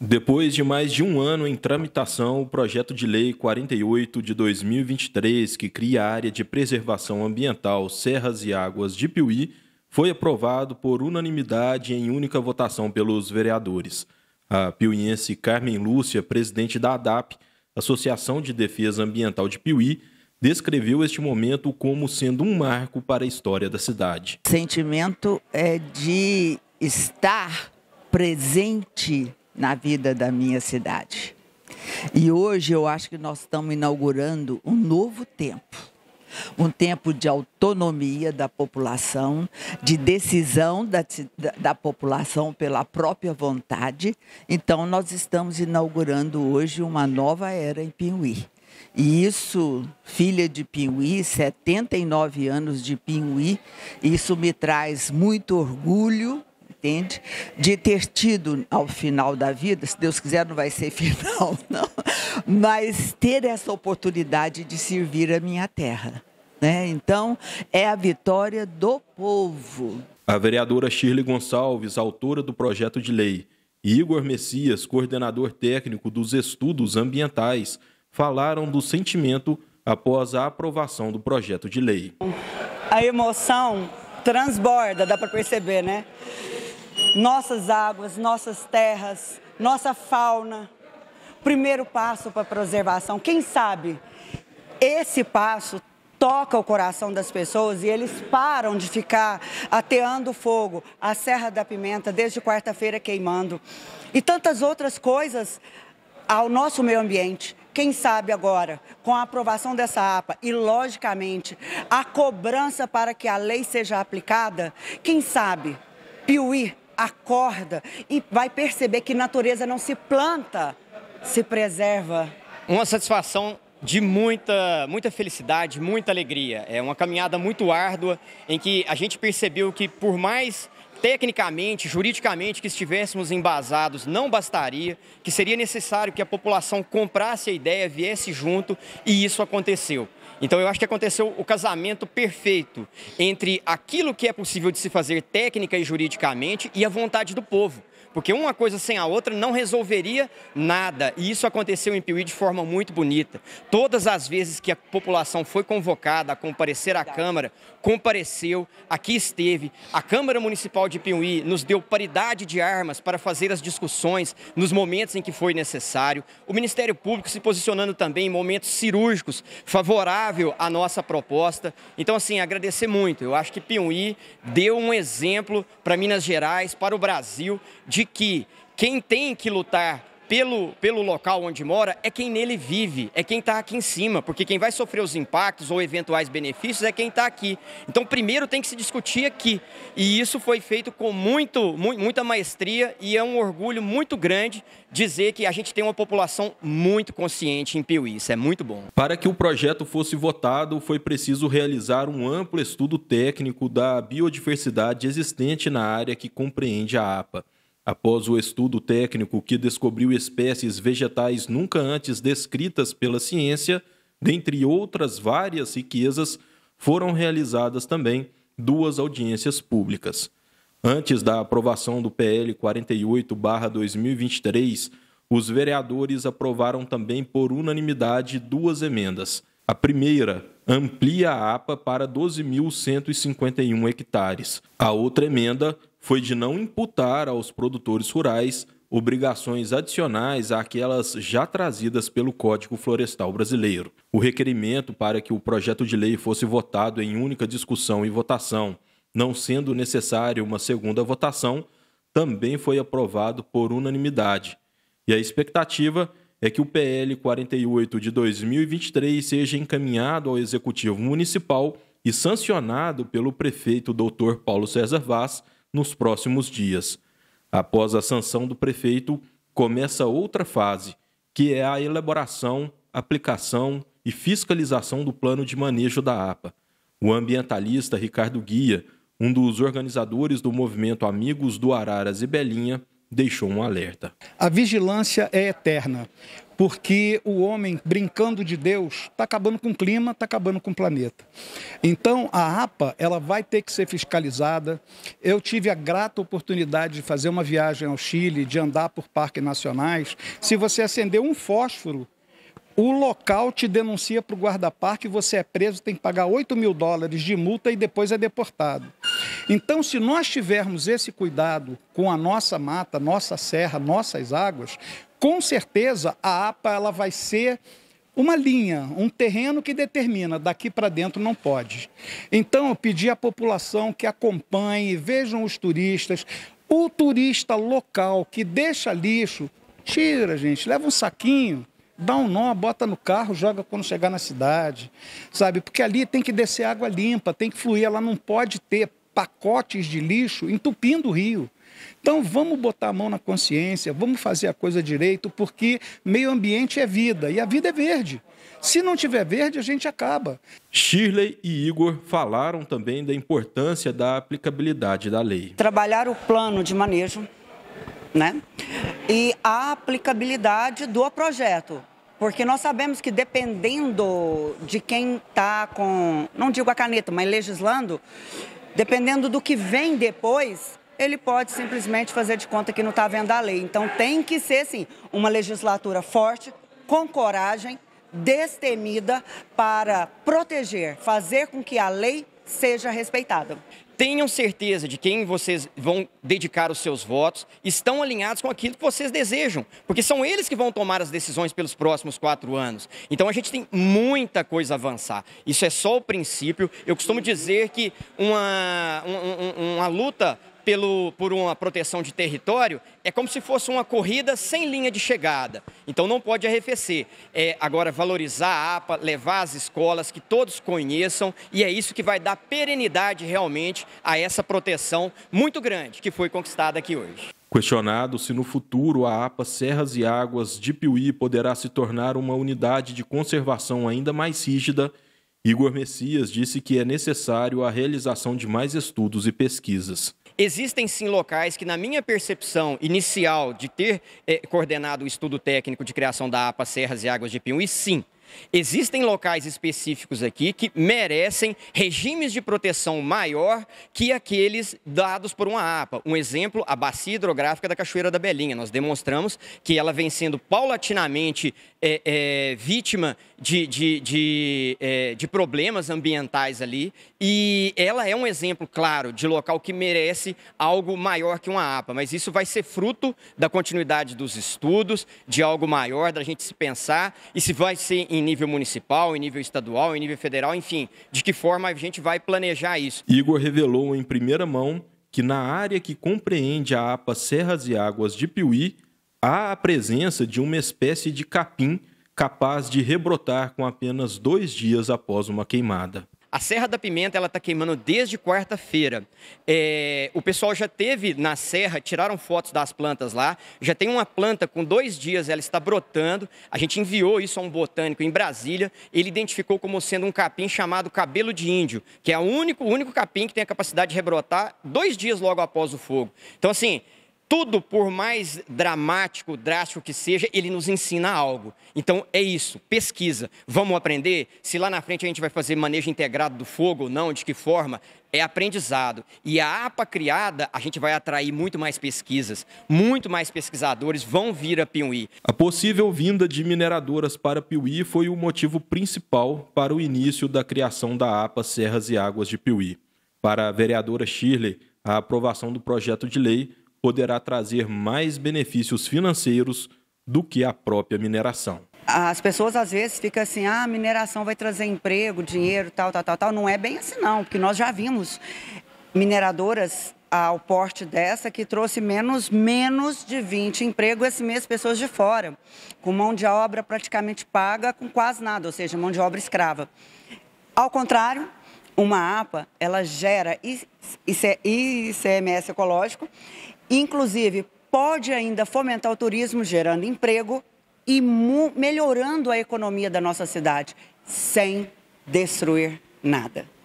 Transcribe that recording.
Depois de mais de um ano em tramitação, o projeto de lei 48 de 2023, que cria a área de preservação ambiental Serras e Águas de Piuí, foi aprovado por unanimidade em única votação pelos vereadores. A piuiense Carmen Lúcia, presidente da ADAP, Associação de Defesa Ambiental de Piuí, descreveu este momento como sendo um marco para a história da cidade. Sentimento é de estar presente na vida da minha cidade. E hoje eu acho que nós estamos inaugurando um novo tempo. Um tempo de autonomia da população, de decisão da, da, da população pela própria vontade. Então, nós estamos inaugurando hoje uma nova era em Pinhuí. E isso, filha de Pinhuí, 79 anos de Pinhuí, isso me traz muito orgulho entende, de ter tido ao final da vida, se Deus quiser, não vai ser final, não, mas ter essa oportunidade de servir a minha terra. Né? Então, é a vitória do povo. A vereadora Shirley Gonçalves, autora do projeto de lei, e Igor Messias, coordenador técnico dos estudos ambientais, falaram do sentimento após a aprovação do projeto de lei. A emoção transborda, dá para perceber, né? nossas águas, nossas terras, nossa fauna. Primeiro passo para a preservação. Quem sabe esse passo toca o coração das pessoas e eles param de ficar ateando fogo, a Serra da Pimenta desde quarta-feira queimando e tantas outras coisas ao nosso meio ambiente. Quem sabe agora, com a aprovação dessa APA e, logicamente, a cobrança para que a lei seja aplicada, quem sabe Piuí acorda e vai perceber que natureza não se planta, se preserva. Uma satisfação de muita, muita felicidade, muita alegria. É uma caminhada muito árdua em que a gente percebeu que por mais tecnicamente, juridicamente que estivéssemos embasados não bastaria, que seria necessário que a população comprasse a ideia, viesse junto e isso aconteceu. Então eu acho que aconteceu o casamento perfeito entre aquilo que é possível de se fazer técnica e juridicamente e a vontade do povo. Porque uma coisa sem a outra não resolveria nada. E isso aconteceu em Piuí de forma muito bonita. Todas as vezes que a população foi convocada a comparecer à Câmara compareceu, aqui esteve. A Câmara Municipal de Piuí nos deu paridade de armas para fazer as discussões nos momentos em que foi necessário. O Ministério Público se posicionando também em momentos cirúrgicos, favorável à nossa proposta. Então, assim, agradecer muito. Eu acho que Piuí deu um exemplo para Minas Gerais, para o Brasil, de que quem tem que lutar pelo, pelo local onde mora é quem nele vive, é quem está aqui em cima, porque quem vai sofrer os impactos ou eventuais benefícios é quem está aqui. Então, primeiro tem que se discutir aqui. E isso foi feito com muito, muita maestria e é um orgulho muito grande dizer que a gente tem uma população muito consciente em Piuí. Isso é muito bom. Para que o projeto fosse votado, foi preciso realizar um amplo estudo técnico da biodiversidade existente na área que compreende a APA. Após o estudo técnico que descobriu espécies vegetais nunca antes descritas pela ciência, dentre outras várias riquezas, foram realizadas também duas audiências públicas. Antes da aprovação do PL 48/2023, os vereadores aprovaram também por unanimidade duas emendas. A primeira amplia a APA para 12.151 hectares. A outra emenda foi de não imputar aos produtores rurais obrigações adicionais àquelas já trazidas pelo Código Florestal Brasileiro. O requerimento para que o projeto de lei fosse votado em única discussão e votação, não sendo necessária uma segunda votação, também foi aprovado por unanimidade. E a expectativa é que o PL 48 de 2023 seja encaminhado ao Executivo Municipal e sancionado pelo prefeito Dr. Paulo César Vaz nos próximos dias. Após a sanção do prefeito, começa outra fase, que é a elaboração, aplicação e fiscalização do plano de manejo da APA. O ambientalista Ricardo Guia, um dos organizadores do movimento Amigos do Araras e Belinha, deixou um alerta. A vigilância é eterna, porque o homem, brincando de Deus, está acabando com o clima, está acabando com o planeta. Então, a APA ela vai ter que ser fiscalizada. Eu tive a grata oportunidade de fazer uma viagem ao Chile, de andar por parques nacionais. Se você acender um fósforo, o local te denuncia para o guarda-parque, você é preso, tem que pagar 8 mil dólares de multa e depois é deportado. Então, se nós tivermos esse cuidado com a nossa mata, nossa serra, nossas águas, com certeza a APA ela vai ser uma linha, um terreno que determina daqui para dentro não pode. Então, eu pedi à população que acompanhe, vejam os turistas. O turista local que deixa lixo, tira, gente, leva um saquinho dá um nó, bota no carro, joga quando chegar na cidade, sabe? Porque ali tem que descer água limpa, tem que fluir, ela não pode ter pacotes de lixo entupindo o rio. Então vamos botar a mão na consciência, vamos fazer a coisa direito, porque meio ambiente é vida e a vida é verde. Se não tiver verde, a gente acaba. Shirley e Igor falaram também da importância da aplicabilidade da lei. Trabalhar o plano de manejo, né? E a aplicabilidade do projeto. Porque nós sabemos que dependendo de quem está com, não digo a caneta, mas legislando, Dependendo do que vem depois, ele pode simplesmente fazer de conta que não está vendo a lei. Então tem que ser, sim, uma legislatura forte, com coragem, destemida, para proteger, fazer com que a lei seja respeitada tenham certeza de quem vocês vão dedicar os seus votos, estão alinhados com aquilo que vocês desejam, porque são eles que vão tomar as decisões pelos próximos quatro anos. Então a gente tem muita coisa a avançar. Isso é só o princípio. Eu costumo dizer que uma, uma, uma luta pelo, por uma proteção de território, é como se fosse uma corrida sem linha de chegada. Então não pode arrefecer. É agora valorizar a APA, levar às escolas, que todos conheçam, e é isso que vai dar perenidade realmente a essa proteção muito grande que foi conquistada aqui hoje. Questionado se no futuro a APA Serras e Águas de Piuí poderá se tornar uma unidade de conservação ainda mais rígida, Igor Messias disse que é necessário a realização de mais estudos e pesquisas. Existem sim locais que, na minha percepção inicial de ter eh, coordenado o estudo técnico de criação da APA Serras e Águas de Pium, e sim, Existem locais específicos aqui que merecem regimes de proteção maior que aqueles dados por uma APA. Um exemplo, a bacia hidrográfica da Cachoeira da Belinha. Nós demonstramos que ela vem sendo paulatinamente é, é, vítima de, de, de, é, de problemas ambientais ali e ela é um exemplo claro de local que merece algo maior que uma APA, mas isso vai ser fruto da continuidade dos estudos, de algo maior, da gente se pensar e se vai ser em em nível municipal, em nível estadual, em nível federal, enfim, de que forma a gente vai planejar isso. Igor revelou em primeira mão que na área que compreende a APA Serras e Águas de Piuí, há a presença de uma espécie de capim capaz de rebrotar com apenas dois dias após uma queimada. A Serra da Pimenta ela está queimando desde quarta-feira. É, o pessoal já teve na serra, tiraram fotos das plantas lá. Já tem uma planta com dois dias, ela está brotando. A gente enviou isso a um botânico em Brasília. Ele identificou como sendo um capim chamado cabelo de índio, que é o único, o único capim que tem a capacidade de rebrotar dois dias logo após o fogo. Então assim, tudo, por mais dramático, drástico que seja, ele nos ensina algo. Então é isso, pesquisa. Vamos aprender? Se lá na frente a gente vai fazer manejo integrado do fogo ou não, de que forma? É aprendizado. E a APA criada, a gente vai atrair muito mais pesquisas, muito mais pesquisadores vão vir a Piuí. A possível vinda de mineradoras para Piuí foi o motivo principal para o início da criação da APA Serras e Águas de Piuí. Para a vereadora Shirley, a aprovação do projeto de lei poderá trazer mais benefícios financeiros do que a própria mineração. As pessoas às vezes ficam assim, ah, a mineração vai trazer emprego, dinheiro, tal, tal, tal, tal. Não é bem assim não, porque nós já vimos mineradoras ao porte dessa que trouxe menos menos de 20 emprego esse mês pessoas de fora, com mão de obra praticamente paga, com quase nada, ou seja, mão de obra escrava. Ao contrário, uma APA, ela gera ICMS ecológico Inclusive, pode ainda fomentar o turismo, gerando emprego e melhorando a economia da nossa cidade, sem destruir nada.